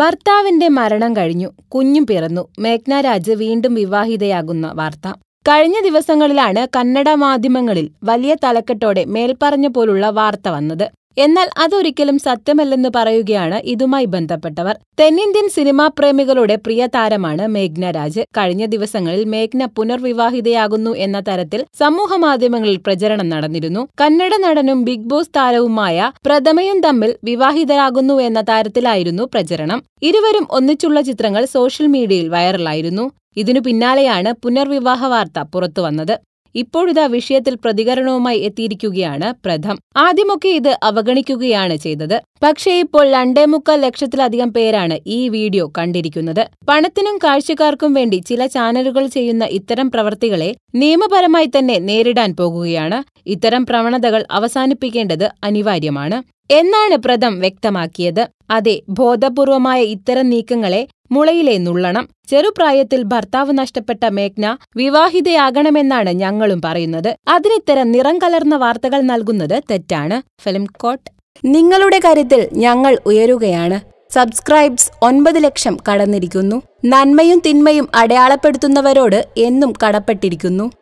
ഭർത്താവിന്റെ മരണം കഴിഞ്ഞു കുഞ്ഞും പിറന്നു രാജ് വീണ്ടും വിവാഹിതയാകുന്ന വാർത്ത കഴിഞ്ഞ ദിവസങ്ങളിലാണ് കന്നഡ മാധ്യമങ്ങളിൽ വലിയ തലക്കെട്ടോടെ മേൽപ്പറഞ്ഞ പോലുള്ള വാർത്ത വന്നത് എന്നാൽ അതൊരിക്കലും സത്യമല്ലെന്ന് പറയുകയാണ് ഇതുമായി ബന്ധപ്പെട്ടവർ തെന്നിന്ത്യൻ സിനിമാ പ്രേമികളുടെ പ്രിയ താരമാണ് മേഘ്ന രാജ് കഴിഞ്ഞ ദിവസങ്ങളിൽ മേഘ്ന പുനർവിവാഹിതയാകുന്നു എന്ന തരത്തിൽ സമൂഹമാധ്യമങ്ങളിൽ പ്രചരണം നടന്നിരുന്നു കന്നഡ നടനും ബിഗ് ബോസ് താരവുമായ പ്രഥമയും തമ്മിൽ വിവാഹിതരാകുന്നു എന്ന തരത്തിലായിരുന്നു പ്രചരണം ഇരുവരും ഒന്നിച്ചുള്ള ചിത്രങ്ങൾ സോഷ്യൽ മീഡിയയിൽ വൈറലായിരുന്നു ഇതിനു പിന്നാലെയാണ് പുനർവിവാഹ വാർത്ത പുറത്തുവന്നത് ഇപ്പോഴിതാ വിഷയത്തിൽ പ്രതികരണവുമായി എത്തിയിരിക്കുകയാണ് പ്രഥം ആദ്യമൊക്കെ ഇത് അവഗണിക്കുകയാണ് ചെയ്തത് പക്ഷേ ഇപ്പോൾ രണ്ടേ മുക്കാൽ ലക്ഷത്തിലധികം പേരാണ് ഈ വീഡിയോ കണ്ടിരിക്കുന്നത് പണത്തിനും കാഴ്ചക്കാർക്കും വേണ്ടി ചില ചാനലുകൾ ചെയ്യുന്ന ഇത്തരം പ്രവർത്തികളെ നിയമപരമായി തന്നെ നേരിടാൻ പോകുകയാണ് ഇത്തരം പ്രവണതകൾ അവസാനിപ്പിക്കേണ്ടത് അനിവാര്യമാണ് എന്നാണ് പ്രഥം വ്യക്തമാക്കിയത് അതെ ബോധപൂർവമായ ഇത്തരം നീക്കങ്ങളെ മുളയിലെ നുള്ളണം ചെറുപ്രായത്തിൽ ഭർത്താവ് നഷ്ടപ്പെട്ട മേഘ്ന വിവാഹിതയാകണമെന്നാണ് ഞങ്ങളും പറയുന്നത് അതിനിത്തരം നിറം കലർന്ന വാർത്തകൾ നൽകുന്നത് തെറ്റാണ് ഫിലിം കോട്ട് നിങ്ങളുടെ കാര്യത്തിൽ ഞങ്ങൾ ഉയരുകയാണ് സബ്സ്ക്രൈബ്സ് ഒൻപത് ലക്ഷം കടന്നിരിക്കുന്നു നന്മയും തിന്മയും അടയാളപ്പെടുത്തുന്നവരോട് എന്നും കടപ്പെട്ടിരിക്കുന്നു